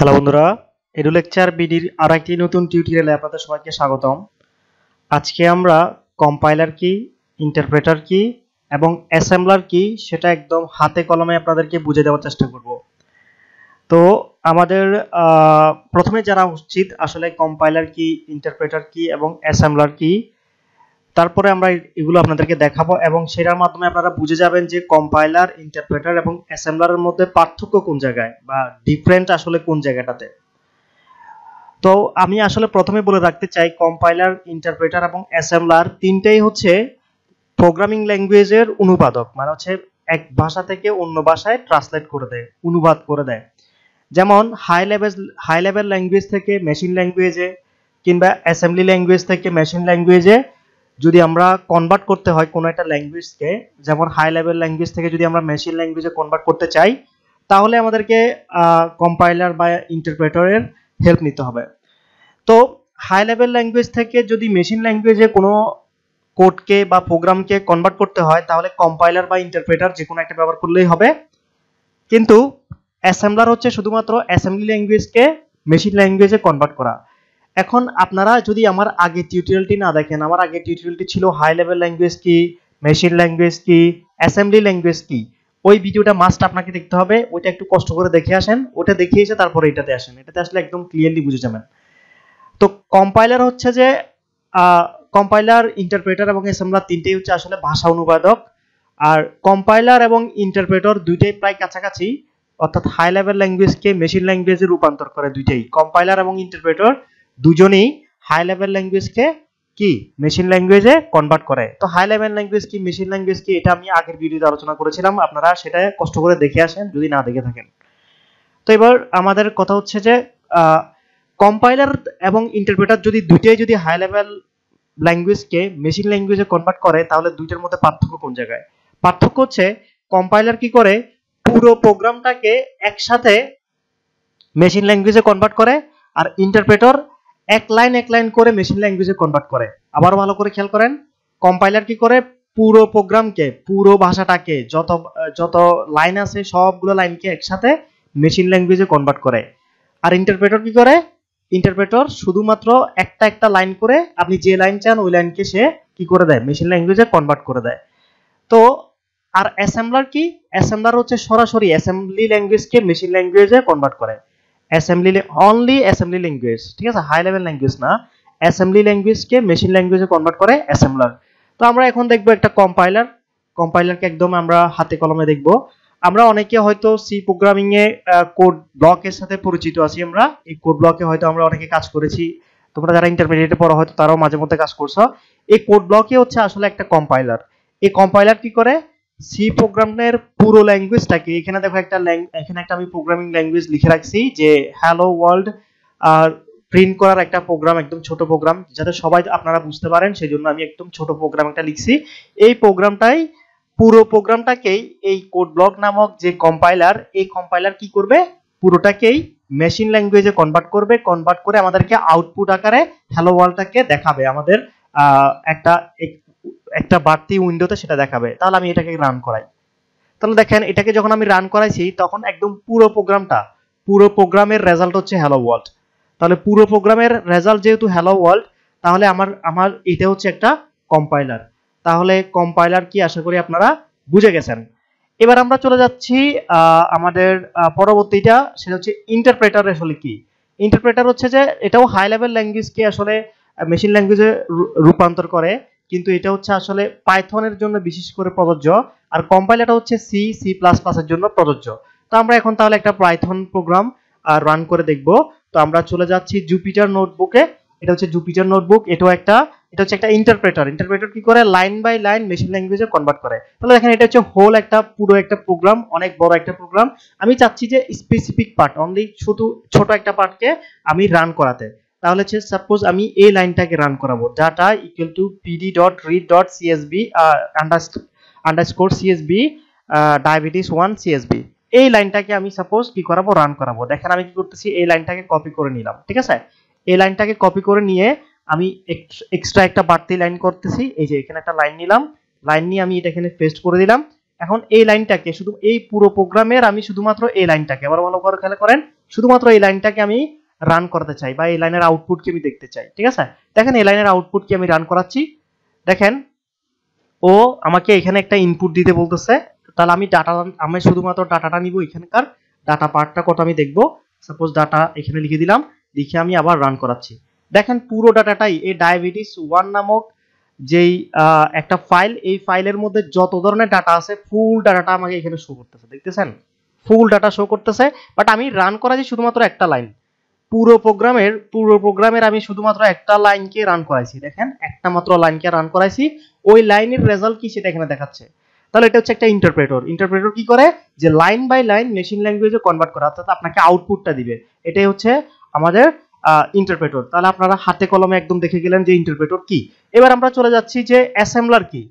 hello বন্ধুরা edu lecture বিডির আর একটি নতুন টিউটোরিয়ালে আপনাদের সবাইকে স্বাগতম আজকে আমরা কম্পাইলার কি ইন্টারপ্রেটার কি এবং অ্যাসেম্বলার কি সেটা একদম হাতে কলমে আপনাদেরকে বুঝে দেওয়ার চেষ্টা করব তো আমাদের প্রথমে জানা উচিত আসলে কম্পাইলার কি ইন্টারপ্রেটার কি এবং অ্যাসেম্বলার কি তারপরে আমরা এগুলো আপনাদেরকে দেখাবো এবং সেটার মাধ্যমে আপনারা বুঝে যাবেন যে কম্পাইলার ইন্টারপ্রেটার এবং অ্যাসেম্বলারের মধ্যে পার্থক্য কোন জায়গায় বা ডিফারেন্ট আসলে কোন জায়গাটাতে তো আমি আসলে প্রথমে বলে রাখতে চাই কম্পাইলার ইন্টারপ্রেটার এবং অ্যাসেম্বলার তিনটাই হচ্ছে প্রোগ্রামিং ল্যাঙ্গুয়েজের অনুবাদক মানে হচ্ছে এক ভাষা থেকে অন্য ভাষায় ট্রান্সলেট করে দেয় অনুবাদ করে দেয় যেমন high level high level language থেকে মেশিন ল্যাঙ্গুয়েজে কিংবা অ্যাসেম্বলি ল্যাঙ্গুয়েজ থেকে মেশিন ল্যাঙ্গুয়েজে যদি আমরা কনভার্ট করতে হয় কোনো একটা ল্যাঙ্গুয়েজকে যেমন হাই লেভেল ল্যাঙ্গুয়েজ থেকে যদি আমরা মেশিন ল্যাঙ্গুয়েজে কনভার্ট করতে চাই তাহলে আমাদেরকে কম্পাইলার বা ইন্টারপ্রেটরের হেল্প নিতে হবে তো হাই লেভেল ল্যাঙ্গুয়েজ থেকে যদি মেশিন ল্যাঙ্গুয়েজে কোনো কোডকে বা প্রোগ্রামকে কনভার্ট করতে হয় তাহলে কম্পাইলার বা ইন্টারপ্রেটার যে কোনো একটা ব্যবহার করলেই হবে কিন্তু অ্যাসেম্বলার হচ্ছে শুধুমাত্র অ্যাসেম্বলি ল্যাঙ্গুয়েজকে মেশিন ল্যাঙ্গুয়েজে কনভার্ট করা এখন আপনারা যদি আমার আগে টিউটোরিয়ালটি না দেখেন আমার আগে টিউটোরিয়ালটি ছিল হাই লেভেল ল্যাঙ্গুয়েজ কি মেশিন ল্যাঙ্গুয়েজ কি অ্যাসেম্বলি ল্যাঙ্গুয়েজ কি ওই ভিডিওটা মাস্ট আপনাকে দেখতে হবে ওইটা একটু কষ্ট করে দেখে আসেন ওটা দেখে এসে তারপরে এটাতে আসেন এটাতে আসলে একদম ক্লিয়ারলি বুঝে যাবেন তো কম্পাইলার হচ্ছে যে কম্পাইলার ইন্টারপ্রেটার এবং অ্যাসেম্বলার তিনটেই হচ্ছে আসলে ভাষা অনুবাদক আর কম্পাইলার এবং ইন্টারপ্রেটার দুইটাই প্রায় কাছাকাছি অর্থাৎ হাই লেভেল ল্যাঙ্গুয়েজকে মেশিন ল্যাঙ্গুয়েজে রূপান্তর করে দুইটাই কম্পাইলার এবং ইন্টারপ্রেটার দুজনেই হাই লেভেল ল্যাঙ্গুয়েজকে কি মেশিন ল্যাঙ্গুয়েজে কনভার্ট করে তো হাই লেভেল ল্যাঙ্গুয়েজ কি মেশিন ল্যাঙ্গুয়েজ কি এটা আমি আগের ভিডিওতে আলোচনা করেছিলাম আপনারা সেটা কষ্ট করে দেখে আসেন যদি না দেখে থাকেন তো এবার আমাদের কথা হচ্ছে যে কম্পাইলার এবং ইন্টারপ্রেটার যদি দুইটাই যদি হাই লেভেল ল্যাঙ্গুয়েজকে মেশিন ল্যাঙ্গুয়েজে কনভার্ট করে তাহলে দুইটার মধ্যে পার্থক্য কোন জায়গায় পার্থক্য হচ্ছে কম্পাইলার কি করে পুরো প্রোগ্রামটাকে একসাথে মেশিন ল্যাঙ্গুয়েজে কনভার্ট করে আর ইন্টারপ্রেটার এক লাইন এক লাইন করে মেশিন ল্যাঙ্গুয়েজে কনভার্ট করে আবার ভালো করে খেয়াল করেন কম্পাইলার কি করে পুরো প্রোগ্রামকে পুরো ভাষাটাকে যত যত লাইন আছে সবগুলো লাইনকে একসাথে মেশিন ল্যাঙ্গুয়েজে কনভার্ট করে আর ইন্টারপ্রেটর কি করে ইন্টারপ্রেটর শুধুমাত্র একটা একটা লাইন করে আপনি যে লাইন চান ওই লাইনকে সে কি করে দেয় মেশিন ল্যাঙ্গুয়েজে কনভার্ট করে দেয় তো আর অ্যাসেম্বলার কি অ্যাসেম্বলার হচ্ছে সরাসরি অ্যাসেম্বলি ল্যাঙ্গুয়েজকে মেশিন ল্যাঙ্গুয়েজে কনভার্ট করে অ্যাসেম্বলি অনলি অ্যাসেম্বলি ল্যাঙ্গুয়েজ ঠিক আছে হাই লেভেল ল্যাঙ্গুয়েজ না অ্যাসেম্বলি ল্যাঙ্গুয়েজকে মেশিন ল্যাঙ্গুয়েজে কনভার্ট করে অ্যাসেম্বলার তো আমরা এখন দেখবো একটা কম্পাইলার কম্পাইলারকে একদম আমরা হাতে কলমে দেখব আমরা অনেকে হয়তো সি প্রোগ্রামিং এ কোড ব্লকের সাথে পরিচিত আছি আমরা এই কোড ব্লকে হয়তো আমরা অনেকে কাজ করেছি তোমরা যারা ইন্টারমিডিয়েটে পড়ো হয়তো তারাও মাঝে মধ্যে কাজ করছো এই কোড ব্লকে হচ্ছে আসলে একটা কম্পাইলার এই কম্পাইলার কি করে সি প্রোগ্রামের পুরো ল্যাঙ্গুয়েজটা কি এখানে দেখো একটা এখানে একটা আমি প্রোগ্রামিং ল্যাঙ্গুয়েজ লিখে রাখছি যে হ্যালো ওয়ার্ল্ড আর প্রিন্ট করার একটা প্রোগ্রাম একদম ছোট প্রোগ্রাম যাতে সবাই আপনারা বুঝতে পারেন সেই জন্য আমি একদম ছোট প্রোগ্রাম একটা লিখছি এই প্রোগ্রামটাই পুরো প্রোগ্রামটাকেই এই কোড ব্লক নামক যে কম্পাইলার এই কম্পাইলার কি করবে পুরোটাকেই মেশিন ল্যাঙ্গুয়েজে কনভার্ট করবে কনভার্ট করে আমাদেরকে আউটপুট আকারে হ্যালো ওয়ার্ল্ডটাকে দেখাবে আমাদের একটা একটা বাড়তি উইন্ডোতে সেটা দেখাবে তাহলে আমি এটাকে রান করাই তাহলে দেখেন এটাকে যখন আমি রান করাইছি তখন একদম পুরো প্রোগ্রামটা পুরো প্রোগ্রামের রেজাল্ট হচ্ছে হ্যালো ওয়ার্ল্ড তাহলে পুরো প্রোগ্রামের রেজাল্ট যেহেতু হ্যালো ওয়ার্ল্ড তাহলে আমার আমার এটা হচ্ছে একটা কম্পাইলার তাহলে কম্পাইলার কি আশা করি আপনারা বুঝে গেছেন এবার আমরা চলে যাচ্ছি আমাদের পরবর্তীটা সেটা হচ্ছে ইন্টারপ্রেটার আসলে কি ইন্টারপ্রেটার হচ্ছে যে এটাও হাই লেভেল ল্যাঙ্গুয়েজকে আসলে মেশিন ল্যাঙ্গুয়েজে রূপান্তর করে কিন্তু এটা হচ্ছে আসলে পাইথনের জন্য বিশেষ করে প্রযোজ্য আর কম্পাইলারটা হচ্ছে সি সি প্লাস এর জন্য প্রযোজ্য তো আমরা এখন তাহলে একটা পাইথন প্রোগ্রাম রান করে দেখব তো আমরা চলে যাচ্ছি জুপিটার নোটবুকে এটা হচ্ছে জুপিটার নোটবুক এটাও একটা এটা হচ্ছে একটা ইন্টারপ্রেটার ইন্টারপ্রেটার কি করে লাইন বাই লাইন মেশিন ল্যাঙ্গুয়েজে কনভার্ট করে তাহলে দেখেন এটা হচ্ছে হোল একটা পুরো একটা প্রোগ্রাম অনেক বড় একটা প্রোগ্রাম আমি চাচ্ছি যে স্পেসিফিক পার্ট অনলি শুধু ছোট একটা পার্টকে আমি রান করাতে তাহলে হচ্ছে সাপোজ আমি এই লাইনটাকে রান করাবো data equal to PD dot read dot CSV underscore CSV diabetes one CSV এই লাইনটাকে আমি সাপোজ কি করাবো রান করাবো দেখেন আমি কি করতেছি এই লাইনটাকে কপি করে নিলাম ঠিক আছে এই লাইনটাকে কপি করে নিয়ে আমি এক্সট্রা একটা বাড়তি লাইন করতেছি এই যে এখানে একটা লাইন নিলাম লাইন নিয়ে আমি এটা এখানে পেস্ট করে দিলাম এখন এই লাইনটাকে শুধু এই পুরো প্রোগ্রামের আমি শুধুমাত্র এই লাইনটাকে আবার ভালো করে খেলে করেন শুধুমাত্র এই লাইনটাকে আমি রান করতে চাই বা এই লাইনের আউটপুট কি আমি দেখতে চাই ঠিক আছে দেখেন এই লাইনের আউটপুট কি আমি রান করাচ্ছি দেখেন ও আমাকে এখানে একটা ইনপুট দিতে বলতেছে তাহলে আমি ডাটা আমি শুধুমাত্র ডাটাটা নিব এখানকার ডাটা পার্টটা কত আমি দেখব সাপোজ ডাটা এখানে লিখে দিলাম লিখে আমি আবার রান করাচ্ছি দেখেন পুরো ডাটাটাই এই ডায়াবেটিস ওয়ান নামক যেই একটা ফাইল এই ফাইলের মধ্যে যত ধরনের ডাটা আছে ফুল ডাটাটা আমাকে এখানে শো করতেছে দেখতেছেন ফুল ডাটা শো করতেছে বাট আমি রান করাচ্ছি যে শুধুমাত্র একটা লাইন পুরো প্রোগ্রামের পুরো প্রোগ্রামের আমি শুধুমাত্র একটা লাইনকে রান করাইছি দেখেন একটা মাত্র লাইনকে রান করাইছি ওই লাইনের রেজাল্ট কি সেটা এখানে দেখাচ্ছে তাহলে এটা হচ্ছে একটা ইন্টারপ্রেটর ইন্টারপ্রেটর কি করে যে লাইন বাই লাইন মেশিন ল্যাঙ্গুয়েজে কনভার্ট করে অর্থাৎ আপনাকে আউটপুটটা দিবে এটাই হচ্ছে আমাদের ইন্টারপ্রেটর তাহলে আপনারা হাতে কলমে একদম দেখে গেলেন যে ইন্টারপ্রেটর কি এবার আমরা চলে যাচ্ছি যে অ্যাসেম্বলার কি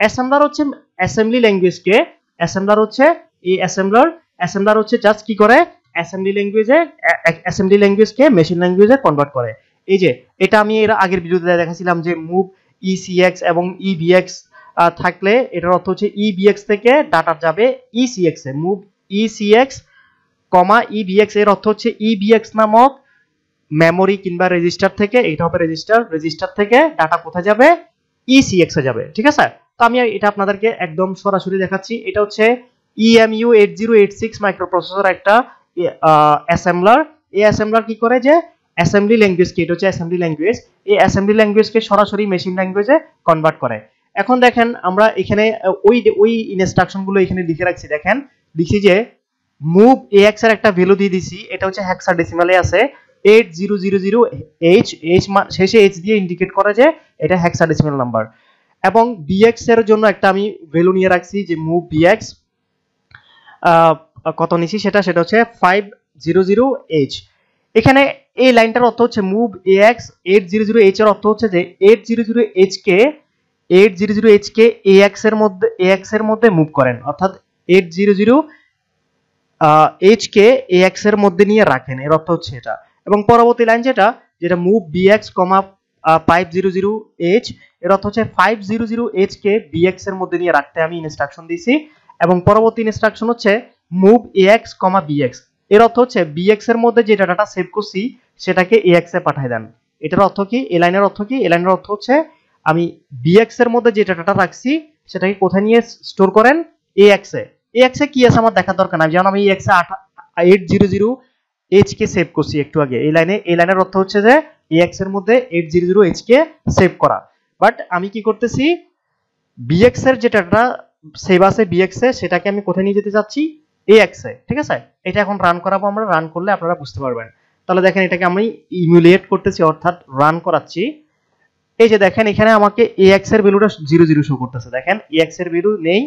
অ্যাসেম্বলার হচ্ছে অ্যাসেম্বলি ল্যাঙ্গুয়েজকে অ্যাসেম্বলার হচ্ছে এই অ্যাসেম্বলার অ্যাসেম্বলার হচ্ছে জাস্ট কি করে অ্যাসেম্বলি ল্যাঙ্গুয়েজে অ্যাসেম্বলি ল্যাঙ্গুয়েজকে মেশিন ল্যাঙ্গুয়েজে কনভার্ট করে এই যে এটা আমি এর আগের ভিডিওতে দেখাছিলাম যে মুভ ইসিএক্স e এবং ইভিএক্স e থাকলে এটার অর্থ হচ্ছে ইভিএক্স e থেকে ডাটা যাবে ইসিএক্স এ মুভ ইসিএক্স কমা ইভিএক্স এর অর্থ হচ্ছে ইভিএক্স নামক মেমোরি কিংবা রেজিস্টার থেকে এটা হবে রেজিস্টার রেজিস্টার থেকে ডাটা কোথায় যাবে ইসিএক্স এ যাবে ঠিক আছে তো আমি এটা আপনাদেরকে একদম সরাসরি দেখাচ্ছি এটা হচ্ছে EMU eight zero eight six microprocessor একটা অ্যাসেম্বলার এই অ্যাসেম্বলার কি করে যে অ্যাসেম্বলি ল্যাঙ্গুয়েজকে এটা হচ্ছে অ্যাসেম্বলি ল্যাঙ্গুয়েজ এই অ্যাসেম্বলি ল্যাঙ্গুয়েজকে সরাসরি মেশিন ল্যাঙ্গুয়েজে কনভার্ট করে এখন দেখেন আমরা এখানে ওই ওই ইনস্ট্রাকশনগুলো এখানে লিখে রাখছি দেখেন লিখি যে মুভ এক্স এর একটা ভ্যালু দিয়ে দিছি এটা হচ্ছে হ্যাক্সা ডেসিমালে আছে 8000 এইচ এইচ শেষে এইচ দিয়ে ইন্ডিকেট করে যে এটা হ্যাক্সা ডেসিমাল নাম্বার এবং বিএক্স এর জন্য একটা আমি ভ্যালু নিয়ে রাখছি যে মুভ বিএক্স কত নিছি সেটা সেটা হচ্ছে ফাইভ জিরো জিরো এইচ এখানে এই লাইনটার অর্থ হচ্ছে move A X eight zero zero H এর অর্থ হচ্ছে যে এইট জিরো জিরো এইচ কে এইট জিরো জিরো এইচ কে এ এক্স এর মধ্যে এ এক্স এর মধ্যে মুভ করেন অর্থাৎ এইট জিরো জিরো এইচ কে এ এক্স এর মধ্যে নিয়ে রাখেন এর অর্থ হচ্ছে এটা এবং পরবর্তী লাইন যেটা যেটা move B X comma five zero zero H এর অর্থ হচ্ছে ফাইভ জিরো জিরো এইচ কে বি এক্স এর মধ্যে নিয়ে রাখতে আমি ইনস্ট্রাকশন দিয়েছি এবং পরবর্তী ইনস্ট্রাকশন হচ্ছে মুভ এক্স কমা বিএক্স এর অর্থ হচ্ছে বিএক্স এর মধ্যে যে ডাটাটা সেভ করছি সেটাকে এক্স এ পাঠায় দেন এটার অর্থ কি এ লাইনের অর্থ কি এ লাইনের অর্থ হচ্ছে আমি বিএক্স এর মধ্যে যে ডাটাটা রাখছি সেটাকে কোথায় নিয়ে স্টোর করেন এ এক্স এ এ এক্স এ কি আছে আমার দেখার দরকার নাই যেমন আমি এক্স এ এইট জিরো জিরো এইচ কে সেভ করছি একটু আগে এই লাইনে এই লাইনের অর্থ হচ্ছে যে এ এক্স এর মধ্যে এইট জিরো জিরো এইচ কে সেভ করা বাট আমি কি করতেছি বিএক্স এর যে ডাটাটা সেভ আছে বিএক্স এ সেটাকে আমি কোথায় নিয়ে যেতে চাচ্ছি এই এক্সে ঠিক আছে এটা এখন রান করাবো আমরা রান করলে আপনারা বুঝতে পারবেন তাহলে দেখেন এটাকে আমি ইমুলেট করতেছি অর্থাৎ রান করাচ্ছি এই যে দেখেন এখানে আমাকে এ এক্স এর ভ্যালুটা জিরো জিরো শো করতেছে দেখেন এ এক্স এর ভ্যালু নেই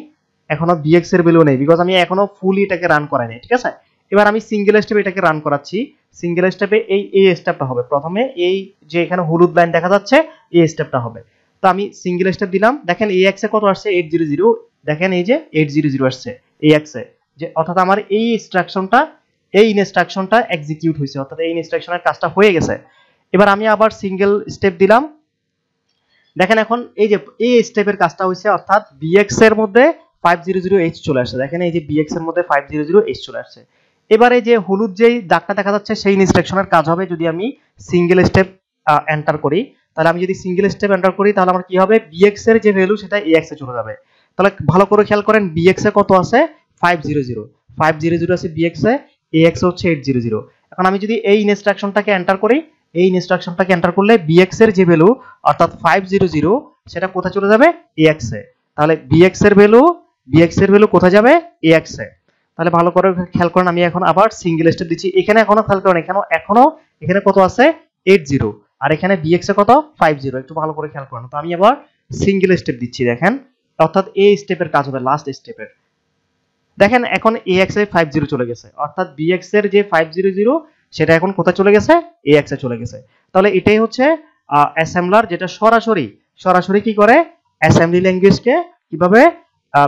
এখনো বি এক্স এর ভ্যালু নেই বিকজ আমি এখনো ফুলি এটাকে রান করাই নাই ঠিক আছে এবার আমি সিঙ্গেল স্টেপে এটাকে রান করাচ্ছি সিঙ্গেল স্টেপে এই এই স্টেপটা হবে প্রথমে এই যে এখানে হলুদ লাইন দেখা যাচ্ছে এই স্টেপটা হবে তো আমি সিঙ্গেল স্টেপ দিলাম দেখেন এ এক্স এ কত আসছে এইট জিরো জিরো দেখেন এই যে এইট জিরো জিরো আসছে এ এ যে অর্থাৎ আমার এই ইনস্ট্রাকশনটা এই ইনস্ট্রাকশনটা এক্সিকিউট হয়েছে অর্থাৎ এই ইনস্ট্রাকশনের কাজটা হয়ে গেছে এবার আমি আবার সিঙ্গেল স্টেপ দিলাম দেখেন এখন এই যে এই স্টেপের কাজটা হয়েছে অর্থাৎ বিএক্স এর মধ্যে ফাইভ জিরো জিরো এইচ চলে আসছে দেখেন এই যে বিএক্স এর মধ্যে ফাইভ জিরো জিরো এইচ চলে আসছে এবারে যে হলুদ যেই দাগটা দেখা যাচ্ছে সেই ইনস্ট্রাকশনের কাজ হবে যদি আমি সিঙ্গেল স্টেপ এন্টার করি তাহলে আমি যদি সিঙ্গেল স্টেপ এন্টার করি তাহলে আমার কি হবে বিএক্স এর যে ভ্যালু সেটা এক্স এ চলে যাবে তাহলে ভালো করে খেয়াল করেন বিএক্স এ কত আছে five zero zero five zero zero আছে বিএক্সে এক্স হচ্ছে এইট জিরো জিরো এখন আমি যদি এই এন্টার করি এই এন্টার করলে এর যে ভ্যালু অর্থাৎ ফাইভ জিরো জিরো সেটা কোথায় চলে যাবে এক্স এ তাহলে এর ভ্যালু এর ভ্যালু কোথায় যাবে এক্স এ তাহলে ভালো করে খেয়াল আমি এখন আবার সিঙ্গেল স্টেপ দিচ্ছি এখানে এখনো খেয়াল এখনো এখানে কত আছে এইট জিরো আর এখানে বিএক্স এ কত ফাইভ জিরো একটু ভালো করে খেয়াল করেন তো আমি আবার সিঙ্গেল স্টেপ দিচ্ছি দেখেন অর্থাৎ এই স্টেপের কাজ হবে লাস্ট স্টেপের দেখেন এখন এ এক্স এর ফাইভ জিরো চলে গেছে অর্থাৎ বি এক্স এর যে ফাইভ জিরো জিরো সেটা এখন কোথায় চলে গেছে এ এক্স এ চলে গেছে তাহলে এটাই হচ্ছে অ্যাসেম্বলার যেটা সরাসরি সরাসরি কি করে অ্যাসেম্বলি ল্যাঙ্গুয়েজকে কিভাবে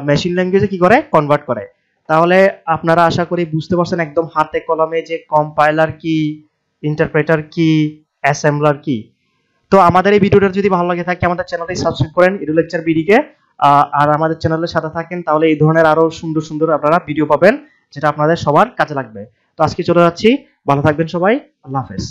মেশিন ল্যাঙ্গুয়েজে কি করে কনভার্ট করে তাহলে আপনারা আশা করি বুঝতে পারছেন একদম হাতে কলমে যে কম্পাইলার কি ইন্টারপ্রেটার কি অ্যাসেম্বলার কি তো আমাদের এই ভিডিওটা যদি ভালো লাগে থাকে আমাদের চ্যানেলটি সাবস্ক্রাইব করেন ইডু লেকচার বিডিকে আর আমাদের চ্যানেলের সাথে থাকেন তাহলে এই ধরনের আরো সুন্দর সুন্দর আপনারা ভিডিও পাবেন যেটা আপনাদের সবার কাজে লাগবে তো আজকে চলে যাচ্ছি ভালো থাকবেন সবাই আল্লাহ হাফেজ